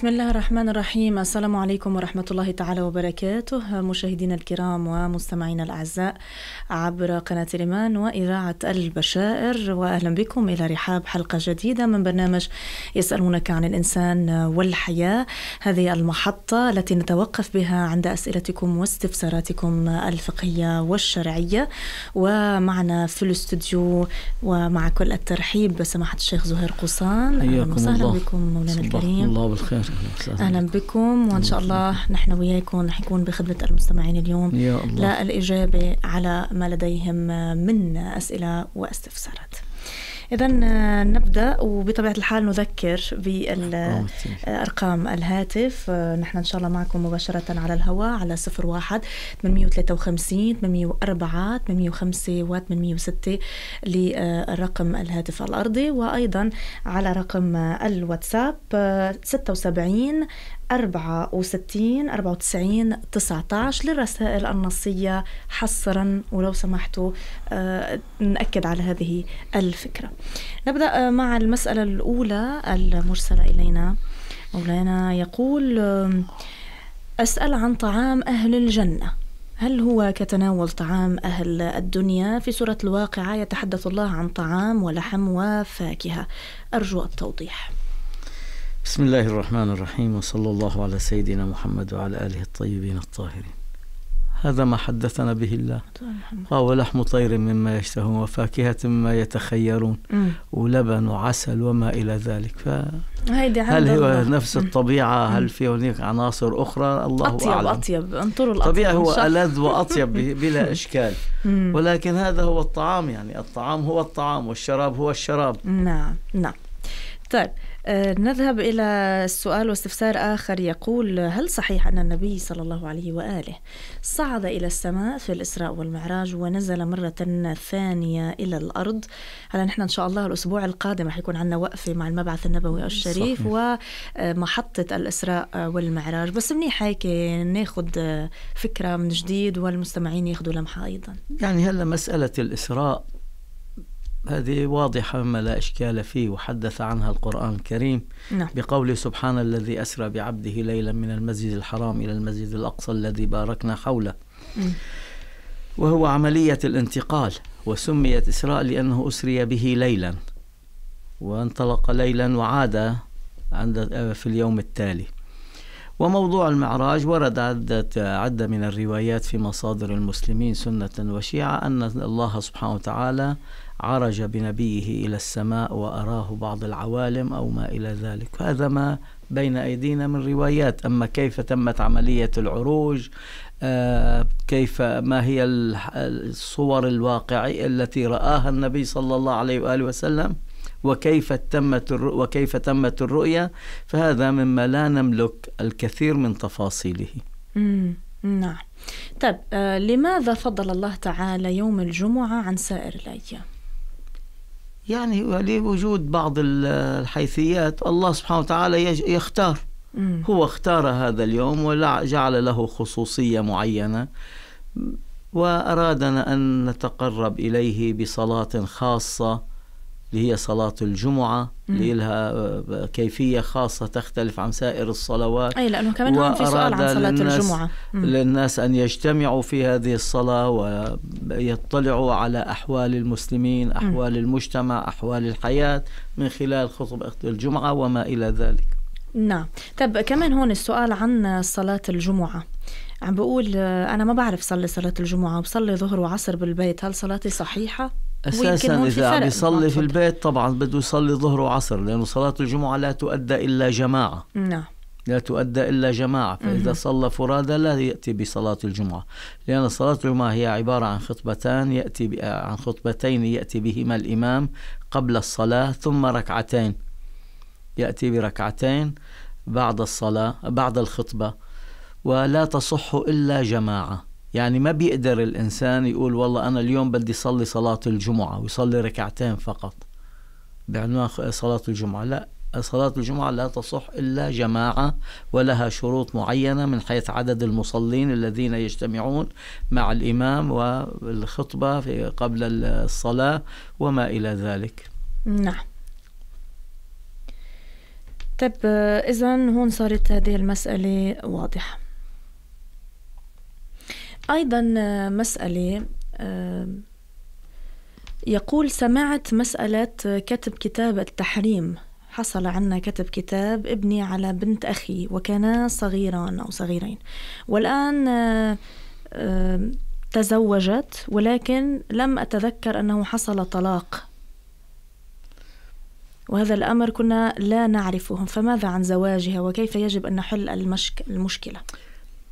بسم الله الرحمن الرحيم السلام عليكم ورحمة الله تعالى وبركاته مشاهدينا الكرام ومستمعينا الأعزاء عبر قناة ريمان وإذاعة البشائر وأهلا بكم إلى رحاب حلقة جديدة من برنامج يسألونك عن الإنسان والحياة هذه المحطة التي نتوقف بها عند أسئلتكم واستفساراتكم الفقهية والشرعية ومعنا في الاستوديو ومع كل الترحيب سماحة الشيخ زهير قصان أهلا وسهلا بكم مولانا الكريم الله بالخير اهلا بكم وان شاء الله نحن وياكم رح يكون بخدمه المستمعين اليوم يا الله. للاجابه على ما لديهم من اسئله واستفسارات إذا آه، نبدأ وبطبيعة الحال نذكر آه، بالارقام الهاتف آه، نحن إن شاء الله معكم مباشرة على الهواء على 01 853 804 805 و 806 للرقم الهاتف الأرضي وأيضا على رقم الواتساب 76 64 94 19 للرسائل النصية حصرا ولو سمحتوا آه، نأكد على هذه الفكرة نبدأ آه، مع المسألة الأولى المرسلة إلينا مولانا يقول آه، أسأل عن طعام أهل الجنة هل هو كتناول طعام أهل الدنيا في سورة الواقعة يتحدث الله عن طعام ولحم وفاكهة أرجو التوضيح بسم الله الرحمن الرحيم وصلى الله على سيدنا محمد وعلى آله الطيبين الطاهرين هذا ما حدثنا به الله قال لحم طير مما يشتهون وفاكهة مما يتخيرون ولبن وعسل وما إلى ذلك ف... هل هو الله. نفس الطبيعة هل في هناك عناصر أخرى الله أطيب أعلم أطيب انطروا الأطيب طبيعة هو ألذ وأطيب بلا إشكال ولكن هذا هو الطعام يعني الطعام هو الطعام والشراب هو الشراب نعم نعم طيب آه، نذهب إلى سؤال واستفسار آخر يقول هل صحيح أن النبي صلى الله عليه وآله صعد إلى السماء في الإسراء والمعراج ونزل مرة ثانية إلى الأرض هلا نحن إن شاء الله الأسبوع القادم رح يكون عندنا وقفة مع المبعث النبوي الشريف صحيح. ومحطة الإسراء والمعراج بس منيح هيك ناخد فكرة من جديد والمستمعين ياخذوا لمحة أيضا يعني هلا مسألة الإسراء هذه واضحة مما لا إشكال فيه وحدث عنها القرآن الكريم نعم. بقوله سبحان الذي أسرى بعبده ليلا من المسجد الحرام إلى المسجد الأقصى الذي باركنا حوله م. وهو عملية الانتقال وسميت إسراء لأنه أسري به ليلا وانطلق ليلا وعاد عند في اليوم التالي وموضوع المعراج ورد عدة عدة من الروايات في مصادر المسلمين سنة وشيعة أن الله سبحانه وتعالى عرج بنبيه إلى السماء وأراه بعض العوالم أو ما إلى ذلك هذا ما بين أيدينا من روايات أما كيف تمت عملية العروج آه، كيف ما هي الصور الواقعية التي رآها النبي صلى الله عليه وآله وسلم وكيف تمت وكيف تمت الرؤية فهذا مما لا نملك الكثير من تفاصيله نعم طيب آه لماذا فضل الله تعالى يوم الجمعة عن سائر الأيام؟ يعني لوجود بعض الحيثيات الله سبحانه وتعالى يختار مم. هو اختار هذا اليوم وجعل له خصوصية معينة وأرادنا أن نتقرب إليه بصلاة خاصة اللي هي صلاة الجمعة اللي لها آه، كيفية خاصة تختلف عن سائر الصلوات أي لأنه كمان هون في سؤال عن صلاة للناس الجمعة مم. للناس أن يجتمعوا في هذه الصلاة ويطلعوا على أحوال المسلمين أحوال مم. المجتمع أحوال الحياة من خلال خطبة الجمعة وما إلى ذلك نعم طب كمان هون السؤال عن صلاة الجمعة عم بقول آه، أنا ما بعرف صلي صلاة الجمعة وبصلي ظهر وعصر بالبيت هل صلاتي صحيحة؟ اساسا اذا عم يصلي في البيت طبعا بده يصلي ظهر وعصر لانه صلاه الجمعه لا تؤدى الا جماعه نعم لا تؤدى الا جماعه فاذا صلى فرادى لا ياتي بصلاه الجمعه لان صلاه الجمعه هي عباره عن خطبتان ياتي عن خطبتين ياتي بهما الامام قبل الصلاه ثم ركعتين ياتي بركعتين بعد الصلاه بعد الخطبه ولا تصح الا جماعه يعني ما بيقدر الإنسان يقول والله أنا اليوم بدي صلي صلاة الجمعة ويصلي ركعتين فقط بعنوان صلاة الجمعة لا صلاة الجمعة لا تصح إلا جماعة ولها شروط معينة من حيث عدد المصلين الذين يجتمعون مع الإمام والخطبة في قبل الصلاة وما إلى ذلك نعم طيب إذا هون صارت هذه المسألة واضحة أيضا آه، مسألة آه، يقول سمعت مسألة كتب كتاب التحريم حصل عنا كتب كتاب ابني على بنت أخي وكانا صغيران أو صغيرين والآن آه، تزوجت ولكن لم أتذكر أنه حصل طلاق وهذا الأمر كنا لا نعرفه فماذا عن زواجها وكيف يجب أن نحل المشكلة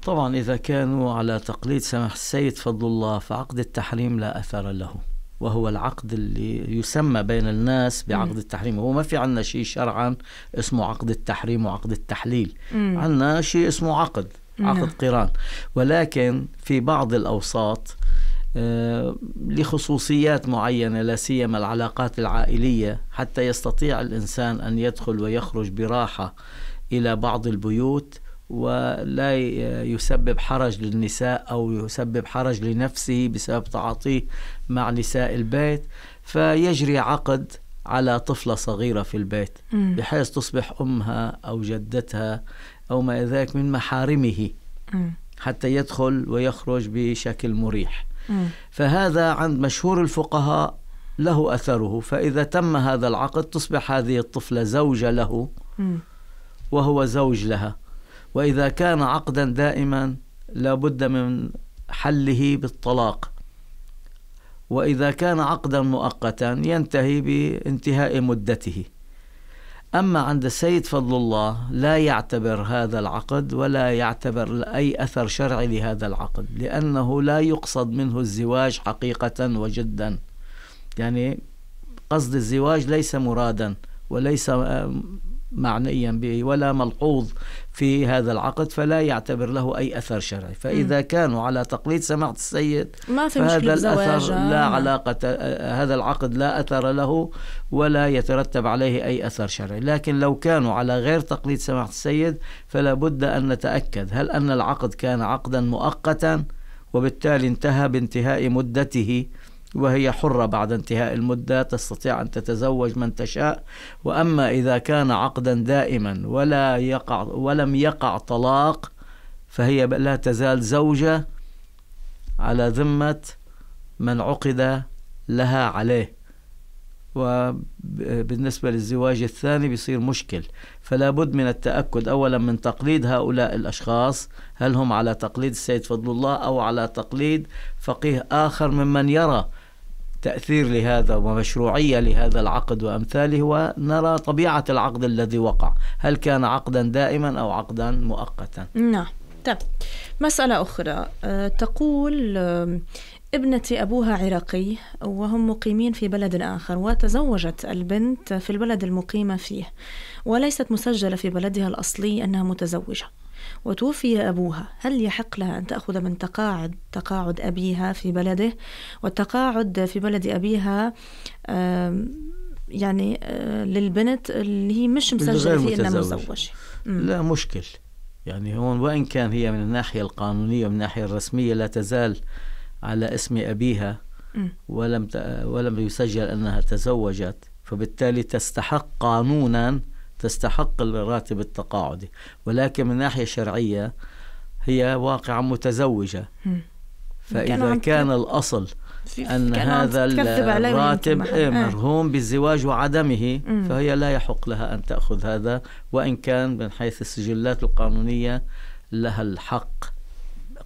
طبعا إذا كانوا على تقليد سماح السيد فضل الله فعقد التحريم لا أثر له وهو العقد اللي يسمى بين الناس بعقد التحريم هو ما في عندنا شيء شرعا اسمه عقد التحريم وعقد التحليل عندنا شيء اسمه عقد عقد قران ولكن في بعض الأوساط آه، لخصوصيات معينة لا سيما العلاقات العائلية حتى يستطيع الإنسان أن يدخل ويخرج براحة إلى بعض البيوت ولا يسبب حرج للنساء أو يسبب حرج لنفسه بسبب تعاطيه مع نساء البيت فيجري عقد على طفلة صغيرة في البيت بحيث تصبح أمها أو جدتها أو ما ذاك من محارمه حتى يدخل ويخرج بشكل مريح فهذا عند مشهور الفقهاء له أثره فإذا تم هذا العقد تصبح هذه الطفلة زوجة له وهو زوج لها وإذا كان عقدا دائما لابد من حله بالطلاق وإذا كان عقدا مؤقتا ينتهي بانتهاء مدته أما عند السيد فضل الله لا يعتبر هذا العقد ولا يعتبر أي أثر شرعي لهذا العقد لأنه لا يقصد منه الزواج حقيقة وجدا يعني قصد الزواج ليس مرادا وليس آه، معنيا به ولا ملحوظ في هذا العقد فلا يعتبر له أي أثر شرعي فإذا م. كانوا على تقليد سماحة السيد ما في فهذا الأثر لا علاقة هذا العقد لا أثر له ولا يترتب عليه أي أثر شرعي لكن لو كانوا على غير تقليد سماحة السيد فلا بد أن نتأكد هل أن العقد كان عقدا مؤقتا وبالتالي انتهى بانتهاء مدته وهي حرة بعد انتهاء المدة تستطيع أن تتزوج من تشاء وأما إذا كان عقدا دائما ولا يقع ولم يقع طلاق فهي لا تزال زوجة على ذمة من عقد لها عليه وبالنسبة للزواج الثاني بيصير مشكل فلا بد من التأكد أولا من تقليد هؤلاء الأشخاص هل هم على تقليد السيد فضل الله أو على تقليد فقيه آخر ممن يرى تأثير لهذا ومشروعية لهذا العقد وأمثاله ونرى طبيعة العقد الذي وقع هل كان عقدا دائما أو عقدا مؤقتا نعم طيب مسألة أخرى آه، تقول ابنتي أبوها عراقي وهم مقيمين في بلد آخر وتزوجت البنت في البلد المقيمة فيه وليست مسجلة في بلدها الأصلي أنها متزوجة وتوفي أبوها هل يحق لها أن تأخذ من تقاعد تقاعد أبيها في بلده والتقاعد في بلد أبيها يعني آه، للبنت اللي هي مش مسجلة في إنها مزوجة لا مشكل يعني هون وإن كان هي من الناحية القانونية ومن الناحية الرسمية لا تزال على اسم أبيها ولم ولم يسجل أنها تزوجت فبالتالي تستحق قانونا تستحق الراتب التقاعدي ولكن من ناحية شرعية هي واقعة متزوجة فإذا كان الأصل أن هذا الراتب إيه، إيه. مرهون بالزواج وعدمه فهي لا يحق لها أن تأخذ هذا وإن كان من حيث السجلات القانونية لها الحق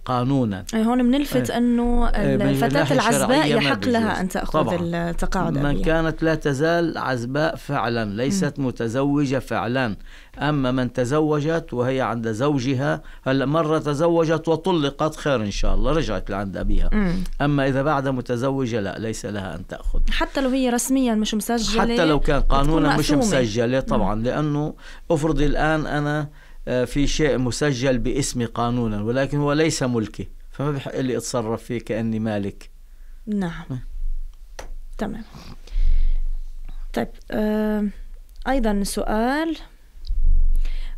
قانونا إيه، هون بنلفت إيه. انه إيه، الفتاه العزباء يحق لها ان تاخذ طبعاً. التقاعد من أبيها. كانت لا تزال عزباء فعلا ليست م. متزوجه فعلا اما من تزوجت وهي عند زوجها هلا مره تزوجت وطلقت خير ان شاء الله رجعت لعند ابيها م. اما اذا بعد متزوجه لا ليس لها ان تاخذ حتى لو هي رسميا مش مسجله حتى لو كان قانونا مش مسجله طبعا م. لانه افرضي الان انا آه، في شيء مسجل باسمي قانونا ولكن هو ليس ملكي فما بحق لي اتصرف فيه كاني مالك نعم تمام طيب آه ايضا سؤال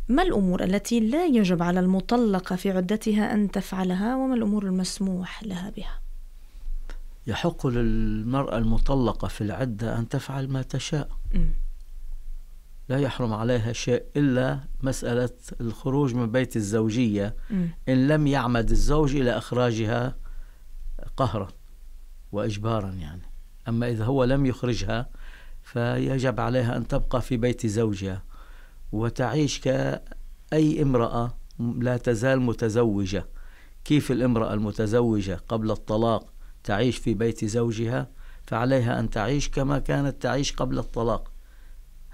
ما الامور التي لا يجب على المطلقه في عدتها ان تفعلها وما الامور المسموح لها بها يحق للمراه المطلقه في العده ان تفعل ما تشاء م. لا يحرم عليها شيء إلا مسألة الخروج من بيت الزوجية م. إن لم يعمد الزوج إلى إخراجها قهرا وإجبارا يعني أما إذا هو لم يخرجها فيجب عليها أن تبقى في بيت زوجها وتعيش كأي امرأة لا تزال متزوجة كيف الامرأة المتزوجة قبل الطلاق تعيش في بيت زوجها فعليها أن تعيش كما كانت تعيش قبل الطلاق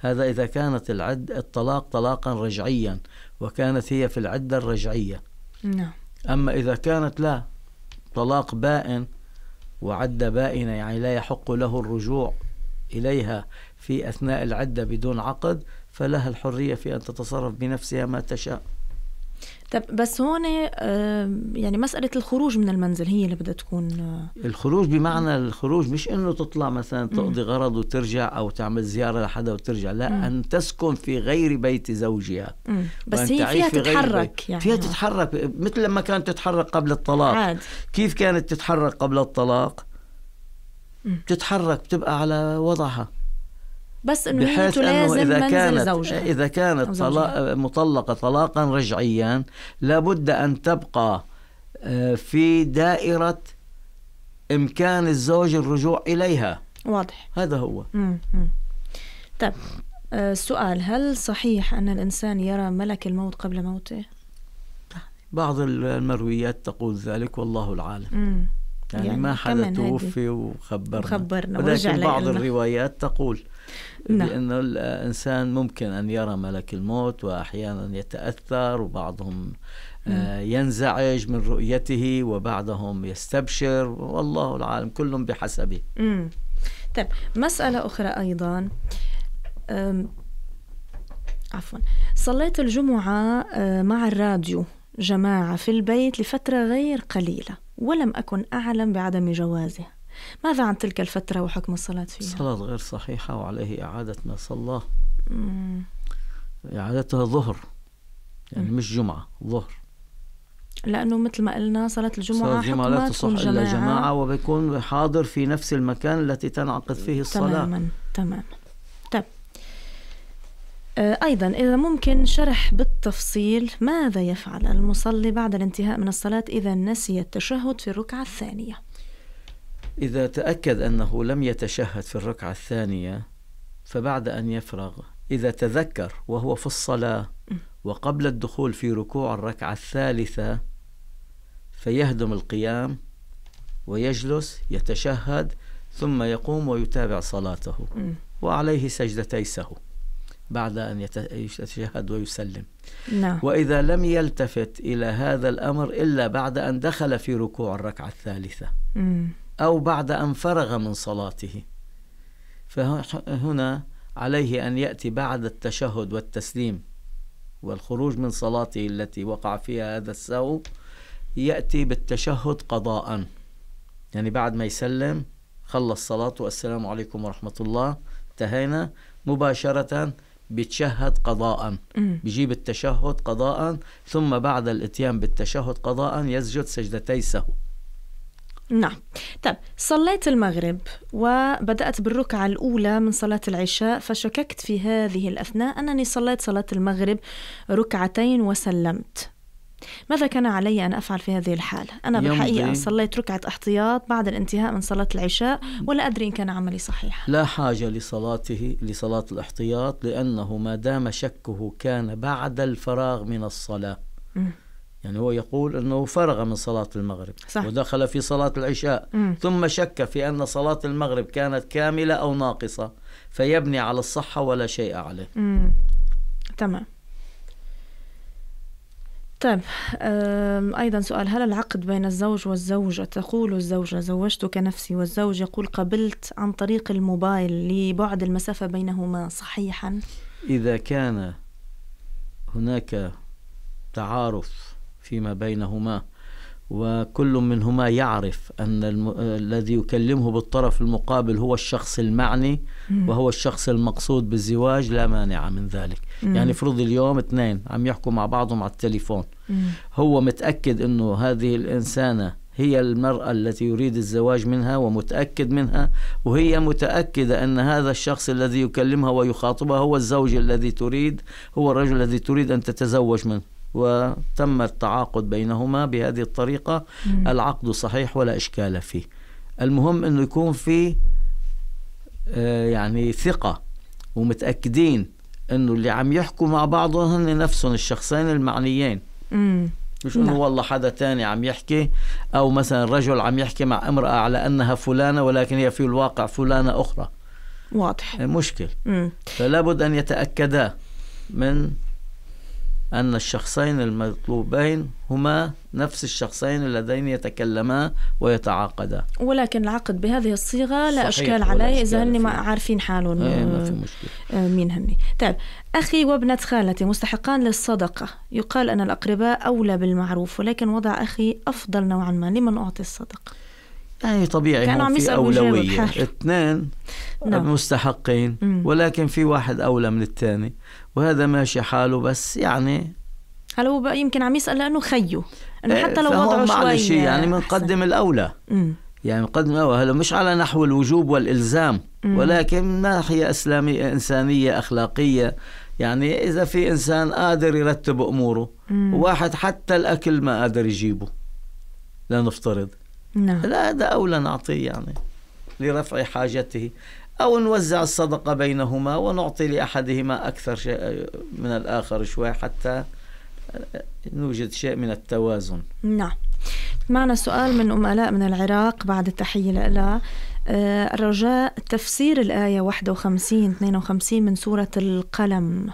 هذا إذا كانت العد الطلاق طلاقا رجعيا وكانت هي في العدة الرجعية نعم أما إذا كانت لا طلاق بائن وعدة بائنة يعني لا يحق له الرجوع إليها في أثناء العدة بدون عقد فلها الحرية في أن تتصرف بنفسها ما تشاء طب بس هون يعني مسألة الخروج من المنزل هي اللي بدها تكون آه. الخروج بمعنى الخروج مش انه تطلع مثلا تقضي غرض وترجع او تعمل زيارة لحدا وترجع لا مم. ان تسكن في غير بيت زوجها مم. بس هي فيها في تتحرك يعني فيها تتحرك مثل لما كانت تتحرك قبل الطلاق عاد. كيف كانت تتحرك قبل الطلاق؟ مم. بتتحرك بتبقى على وضعها بس انه هي تلازم إنه إذا كانت زوجة. اذا كانت طلاق مطلقه طلاقا رجعيا لابد ان تبقى آه، في دائره امكان الزوج الرجوع اليها واضح هذا هو مم. طيب آه، السؤال هل صحيح ان الانسان يرى ملك الموت قبل موته بعض المرويات تقول ذلك والله العالم مم. يعني, يعني ما حدا توفي وخبرنا خبرنا ولكن بعض الروايات تقول نعم. الإنسان ممكن أن يرى ملك الموت وأحيانا يتأثر وبعضهم آه، نعم. ينزعج من رؤيته وبعضهم يستبشر والله العالم كلهم بحسبه طيب مسألة أخرى أيضا عفوا صليت الجمعة آه، مع الراديو جماعة في البيت لفترة غير قليلة ولم أكن أعلم بعدم جوازه ماذا عن تلك الفترة وحكم الصلاة فيها؟ الصلاة غير صحيحة وعليه إعادة ما صلاه إعادتها ظهر يعني مم. مش جمعة ظهر لأنه مثل ما قلنا صلاة الجمعة صلاة الجمعة لا تصح إلا جماعة وبيكون حاضر في نفس المكان التي تنعقد فيه الصلاة تماما تماما طيب آه، أيضا إذا ممكن شرح بالتفصيل ماذا يفعل المصلي بعد الانتهاء من الصلاة إذا نسي التشهد في الركعة الثانية إذا تأكد أنه لم يتشهد في الركعة الثانية فبعد أن يفرغ إذا تذكر وهو في الصلاة وقبل الدخول في ركوع الركعة الثالثة فيهدم القيام ويجلس يتشهد ثم يقوم ويتابع صلاته وعليه سجدتي سهو بعد أن يتشهد ويسلم نعم. وإذا لم يلتفت إلى هذا الأمر إلا بعد أن دخل في ركوع الركعة الثالثة أو بعد أن فرغ من صلاته فهنا عليه أن يأتي بعد التشهد والتسليم والخروج من صلاته التي وقع فيها هذا السوء يأتي بالتشهد قضاء يعني بعد ما يسلم خلص صلاته السلام عليكم ورحمة الله انتهينا مباشرة بتشهد قضاء بيجيب التشهد قضاء ثم بعد الاتيان بالتشهد قضاء يسجد سجدتي سهو نعم طيب صليت المغرب وبدأت بالركعة الأولى من صلاة العشاء فشككت في هذه الأثناء أنني صليت صلاة المغرب ركعتين وسلمت ماذا كان علي أن أفعل في هذه الحالة؟ أنا بالحقيقة صليت ركعة احتياط بعد الانتهاء من صلاة العشاء ولا أدري إن كان عملي صحيح لا حاجة لصلاته لصلاة الاحتياط لأنه ما دام شكه كان بعد الفراغ من الصلاة م. يعني هو يقول أنه فرغ من صلاة المغرب صح. ودخل في صلاة العشاء م. ثم شك في أن صلاة المغرب كانت كاملة أو ناقصة فيبني على الصحة ولا شيء عليه م. تمام طيب أيضا سؤال هل العقد بين الزوج والزوجة تقول الزوجة زوجتك نفسي والزوج يقول قبلت عن طريق الموبايل لبعد المسافة بينهما صحيحا؟ إذا كان هناك تعارف فيما بينهما وكل منهما يعرف أن الم... الذي يكلمه بالطرف المقابل هو الشخص المعني مم. وهو الشخص المقصود بالزواج لا مانع من ذلك مم. يعني فرض اليوم اثنين عم يحكوا مع بعضهم على التليفون مم. هو متأكد أنه هذه الإنسانة هي المرأة التي يريد الزواج منها ومتأكد منها وهي متأكدة أن هذا الشخص الذي يكلمها ويخاطبها هو الزوج الذي تريد هو الرجل الذي تريد أن تتزوج منه وتم التعاقد بينهما بهذه الطريقة مم. العقد صحيح ولا إشكال فيه المهم أنه يكون في آه، يعني ثقة ومتأكدين أنه اللي عم يحكوا مع بعضهم هن نفسهم الشخصين المعنيين مم. مش انه نعم. والله حدا تاني عم يحكي او مثلا رجل عم يحكي مع امراه على انها فلانه ولكن هي في الواقع فلانه اخرى واضح مشكل مم. فلا بد ان يتاكدا من أن الشخصين المطلوبين هما نفس الشخصين اللذين يتكلما ويتعاقدا ولكن العقد بهذه الصيغة لا أشكال عليه إذا هني ما عارفين حالهم ايه ما في آه، مشكلة. آه، مين هني طيب أخي وابنة خالتي مستحقان للصدقة يقال أن الأقرباء أولى بالمعروف ولكن وضع أخي أفضل نوعا ما لمن أعطي الصدقة يعني طبيعي كانوا عم في أولوية اثنين نعم. مستحقين ولكن في واحد أولى من الثاني وهذا ماشي حاله بس يعني هل هو بقى يمكن عم يسأل لأنه خيه أنه حتى لو إيه، وضعه شوي شيء يعني بنقدم الأولى يعني بنقدم الأولى هلا مش على نحو الوجوب والإلزام مم. ولكن من ناحية إسلامية إنسانية أخلاقية يعني إذا في إنسان قادر يرتب أموره مم. وواحد حتى الأكل ما قادر يجيبه لنفترض نعم لا هذا أولى نعطيه يعني لرفع حاجته أو نوزع الصدقة بينهما ونعطي لأحدهما أكثر شيء من الآخر شوي حتى نوجد شيء من التوازن نعم معنا سؤال من أم ألاء من العراق بعد التحية لألا آه، الرجاء تفسير الآية 51 52 من سورة القلم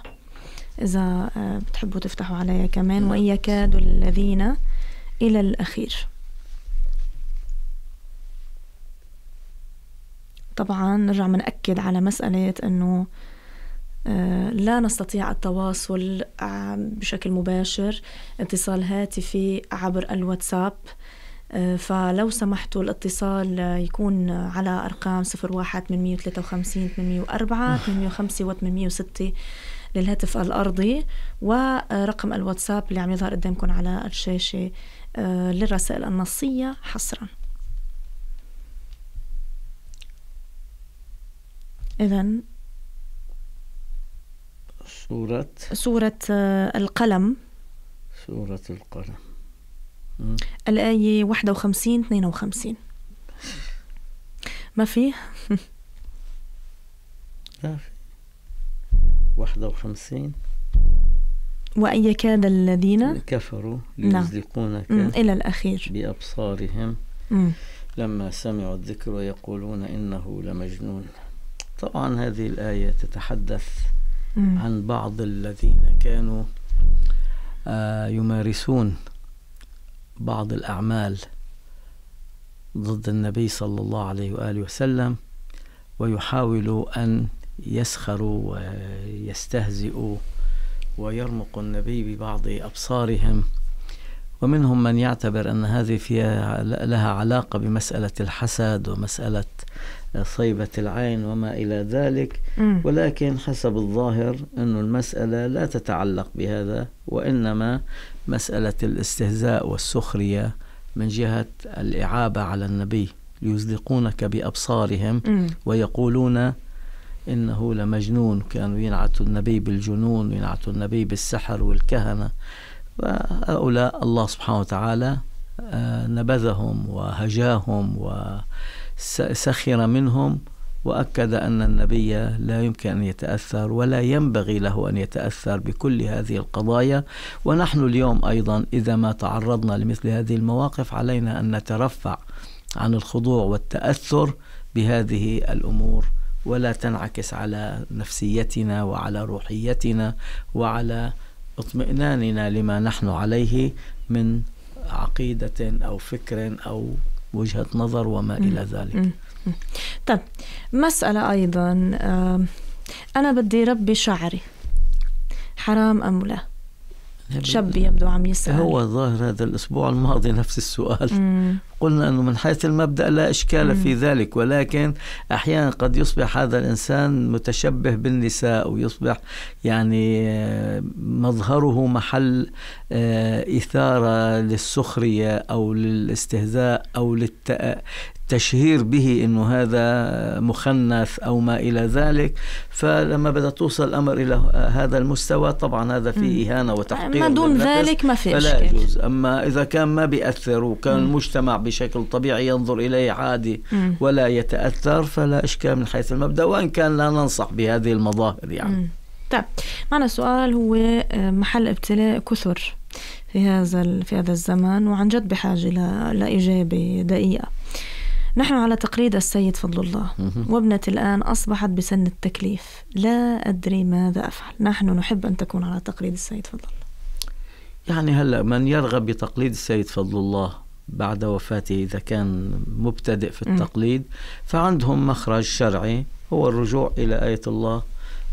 إذا آه، بتحبوا تفتحوا عليها كمان نعم. وإن يكاد الذين إلى الأخير طبعا نرجع منأكد على مسألة أنه آه، لا نستطيع التواصل بشكل مباشر اتصال هاتفي عبر الواتساب آه، فلو سمحتوا الاتصال يكون على أرقام 01 853 804 805 و 806 للهاتف الأرضي ورقم الواتساب اللي عم يظهر قدامكم على الشاشة آه، للرسائل النصية حصراً إذا صورة صورة آه، القلم صورة القلم الآية 51 52 ما في؟ ما في 51 وأن يكاد الذين كفروا نعم. ليزلقونك إلى الأخير بأبصارهم م. لما سمعوا الذكر ويقولون إنه لمجنون طبعا هذه الآية تتحدث مم. عن بعض الذين كانوا آه يمارسون بعض الأعمال ضد النبي صلى الله عليه وآله وسلم ويحاولوا أن يسخروا ويستهزئوا ويرمق النبي ببعض أبصارهم ومنهم من يعتبر أن هذه فيها لها علاقة بمسألة الحسد ومسألة صيبة العين وما إلى ذلك ولكن حسب الظاهر أن المسألة لا تتعلق بهذا وإنما مسألة الاستهزاء والسخرية من جهة الإعابة على النبي ليزلقونك بأبصارهم ويقولون إنه لمجنون كانوا ينعتوا النبي بالجنون وينعتوا النبي بالسحر والكهنة فهؤلاء الله سبحانه وتعالى آه، نبذهم وهجاهم و سخر منهم واكد ان النبي لا يمكن ان يتاثر ولا ينبغي له ان يتاثر بكل هذه القضايا ونحن اليوم ايضا اذا ما تعرضنا لمثل هذه المواقف علينا ان نترفع عن الخضوع والتاثر بهذه الامور ولا تنعكس على نفسيتنا وعلى روحيتنا وعلى اطمئناننا لما نحن عليه من عقيده او فكر او وجهة نظر وما إلى ذلك طيب مسألة أيضا آه، أنا بدي ربي شعري حرام أم لا شاب يبدو عم يسأل هو الظاهر هذا الأسبوع الماضي نفس السؤال مم. قلنا أنه من حيث المبدأ لا إشكال مم. في ذلك ولكن أحيانا قد يصبح هذا الإنسان متشبه بالنساء ويصبح يعني آه، مظهره محل آه، إثارة للسخرية أو للاستهزاء أو تشهير به انه هذا مخنث او ما الى ذلك فلما بدأ توصل الامر الى هذا المستوى طبعا هذا فيه اهانه وتحقير ما دون ذلك ما في فلا يجوز اما اذا كان ما بياثر وكان المجتمع بشكل طبيعي ينظر اليه عادي ولا يتاثر فلا اشكال من حيث المبدا وان كان لا ننصح بهذه المظاهر يعني طيب معنا سؤال هو آه، محل ابتلاء كثر في هذا في هذا الزمن وعن جد بحاجه لاجابه دقيقه نحن على تقليد السيد فضل الله وابنتي الآن أصبحت بسن التكليف لا أدري ماذا أفعل نحن نحب أن تكون على تقليد السيد فضل الله يعني هلأ من يرغب بتقليد السيد فضل الله بعد وفاته إذا كان مبتدئ في التقليد فعندهم مخرج شرعي هو الرجوع إلى آية الله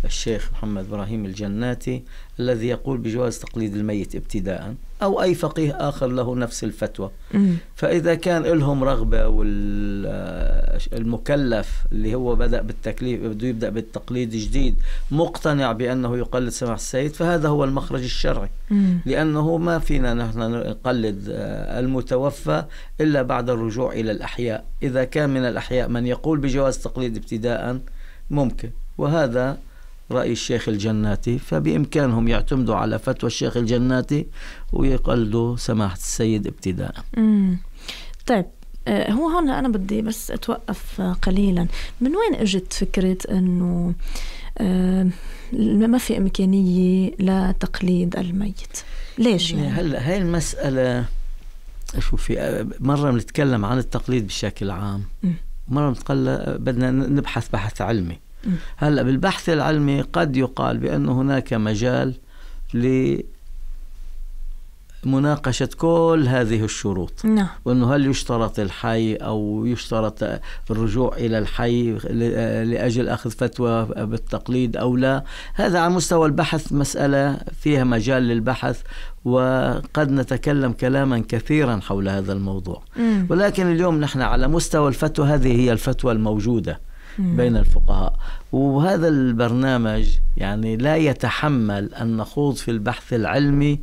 الشيخ محمد إبراهيم الجناتي الذي يقول بجواز تقليد الميت ابتداء أو أي فقيه آخر له نفس الفتوى فإذا كان لهم رغبة والمكلف اللي هو بدأ بالتكليف بده يبدأ بالتقليد جديد مقتنع بأنه يقلد سماح السيد فهذا هو المخرج الشرعي لأنه ما فينا نحن نقلد آه، المتوفى إلا بعد الرجوع إلى الأحياء إذا كان من الأحياء من يقول بجواز تقليد ابتداء ممكن وهذا رأي الشيخ الجناتي فبإمكانهم يعتمدوا على فتوى الشيخ الجناتي ويقلدوا سماحة السيد ابتداء طيب آه، هو هون أنا بدي بس أتوقف آه، قليلا من وين أجت فكرة أنه آه، ما في إمكانية لتقليد الميت ليش يعني؟, يعني؟ هلأ هاي المسألة شوفي مرة بنتكلم عن التقليد بشكل عام مرة بنتقل بدنا نبحث بحث علمي هلا بالبحث العلمي قد يقال بأن هناك مجال لمناقشة كل هذه الشروط نعم. وأنه هل يشترط الحي أو يشترط الرجوع إلى الحي لأجل أخذ فتوى بالتقليد أو لا هذا على مستوى البحث مسألة فيها مجال للبحث وقد نتكلم كلاما كثيرا حول هذا الموضوع م. ولكن اليوم نحن على مستوى الفتوى هذه هي الفتوى الموجوده بين الفقهاء وهذا البرنامج يعني لا يتحمل ان نخوض في البحث العلمي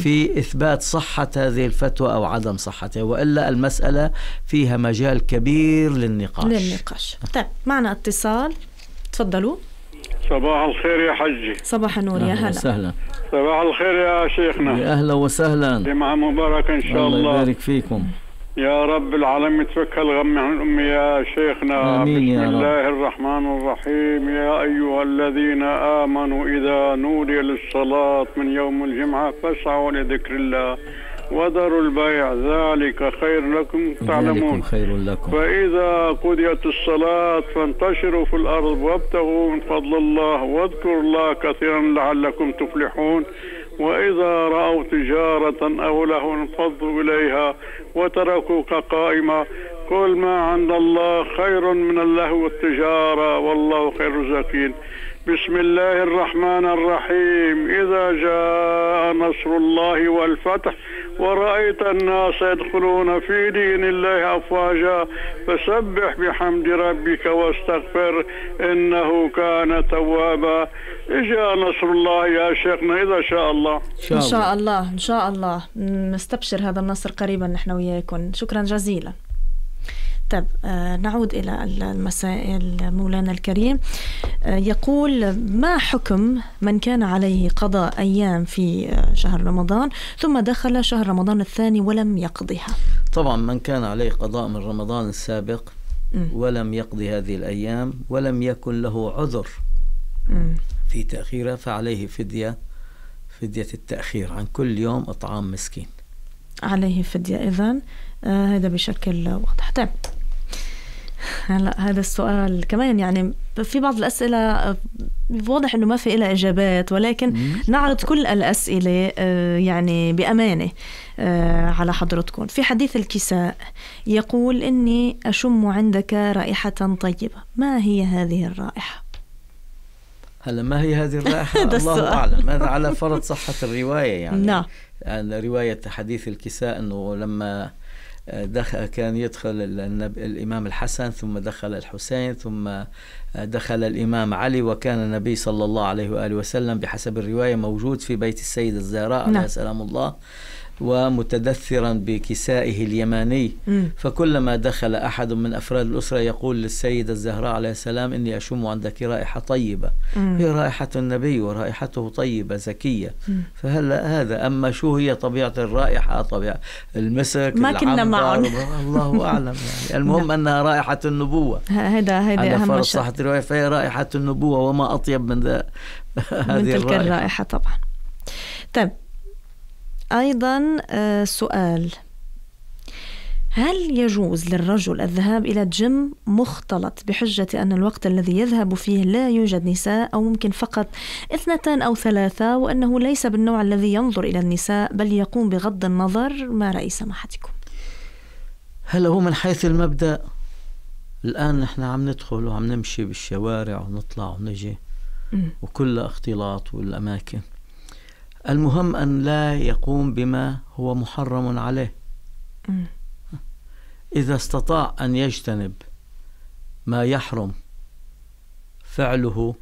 في إثبات صحة هذه الفتوى أو عدم صحتها وإلا المسألة فيها مجال كبير للنقاش للنقاش طيب معنا اتصال تفضلوا صباح الخير يا حجي صباح النور يا هلا وسهلا صباح الخير يا شيخنا يا اهلا وسهلا جمعة مباركة ان شاء الله الله يبارك فيكم يا رب العالمين تفك الغم عن أمي يا شيخنا آمين بسم يا رب. الله الرحمن الرحيم يا أيها الذين آمنوا إذا نودي للصلاة من يوم الجمعة فاسعوا لذكر الله وذروا البيع ذلك خير لكم تعلمون خير لكم فإذا قضيت الصلاة فانتشروا في الأرض وابتغوا من فضل الله واذكروا الله كثيرا لعلكم تفلحون وإذا رأوا تجارة أو له انفضوا إليها وتركوك قائمة قل ما عند الله خير من اللهو والتجارة والله خير الزاكين بسم الله الرحمن الرحيم إذا جاء نصر الله والفتح ورأيت الناس يدخلون في دين الله أفواجا فسبح بحمد ربك واستغفر إنه كان توابا إجا نصر الله يا شيخنا إذا شاء الله إن شاء الله إن شاء الله نستبشر هذا النصر قريبا نحن وياكم شكرا جزيلا طب آه، نعود إلى المسائل مولانا الكريم آه، يقول ما حكم من كان عليه قضاء أيام في آه، شهر رمضان ثم دخل شهر رمضان الثاني ولم يقضها طبعا من كان عليه قضاء من رمضان السابق ولم يقضي هذه الأيام ولم يكن له عذر في تأخيرها فعليه فدية فدية التأخير عن كل يوم إطعام مسكين عليه فدية إذن آه هذا بشكل واضح طيب هلا هذا السؤال كمان يعني في بعض الاسئله واضح انه ما في لها اجابات ولكن نعرض كل الاسئله آه، يعني بامانه آه، على حضرتكم في حديث الكساء يقول اني اشم عندك رائحه طيبه ما هي هذه الرائحه هلا ما هي هذه الرائحه الله اعلم هذا على فرض صحه الروايه يعني نعم آه، روايه حديث الكساء انه لما دخل كان يدخل الإمام الحسن ثم دخل الحسين ثم دخل الإمام علي وكان النبي صلى الله عليه وآله وسلم بحسب الرواية موجود في بيت السيدة الزهراء عليه نعم. سلام الله ومتدثرا بكسائه اليماني م. فكلما دخل أحد من أفراد الأسرة يقول للسيدة الزهراء عليه السلام إني أشم عندك رائحة طيبة م. هي رائحة النبي ورائحته طيبة زكية م. فهلا هذا أما شو هي طبيعة الرائحة طبيعة المسك ما كنا معهم الله أعلم يعني المهم نعم. أنها رائحة النبوة هذا هذا أهم شيء الرواية فهي رائحة النبوة وما أطيب من ذا هذه من تلك الرائحة, الرائحة طبعا طيب أيضا آه، سؤال هل يجوز للرجل الذهاب إلى جيم مختلط بحجة أن الوقت الذي يذهب فيه لا يوجد نساء أو ممكن فقط اثنتان أو ثلاثة وأنه ليس بالنوع الذي ينظر إلى النساء بل يقوم بغض النظر ما رأي سماحتكم هل هو من حيث المبدأ الآن نحن عم ندخل وعم نمشي بالشوارع ونطلع ونجي وكلها اختلاط والأماكن المهم أن لا يقوم بما هو محرم عليه إذا استطاع أن يجتنب ما يحرم فعله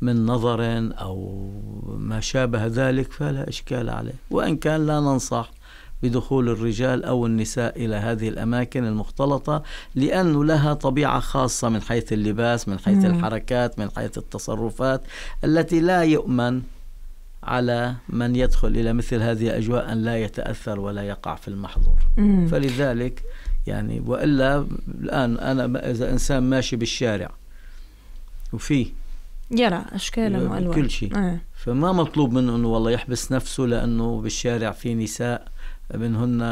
من نظر أو ما شابه ذلك فلا إشكال عليه وإن كان لا ننصح بدخول الرجال أو النساء إلى هذه الأماكن المختلطة لأن لها طبيعة خاصة من حيث اللباس من حيث الحركات من حيث التصرفات التي لا يؤمن على من يدخل إلى مثل هذه الأجواء أن لا يتأثر ولا يقع في المحظور فلذلك يعني وإلا الآن أنا إذا إنسان ماشي بالشارع وفي يرى أشكالا وألوان كل شيء آه. فما مطلوب منه أنه والله يحبس نفسه لأنه بالشارع في نساء منهن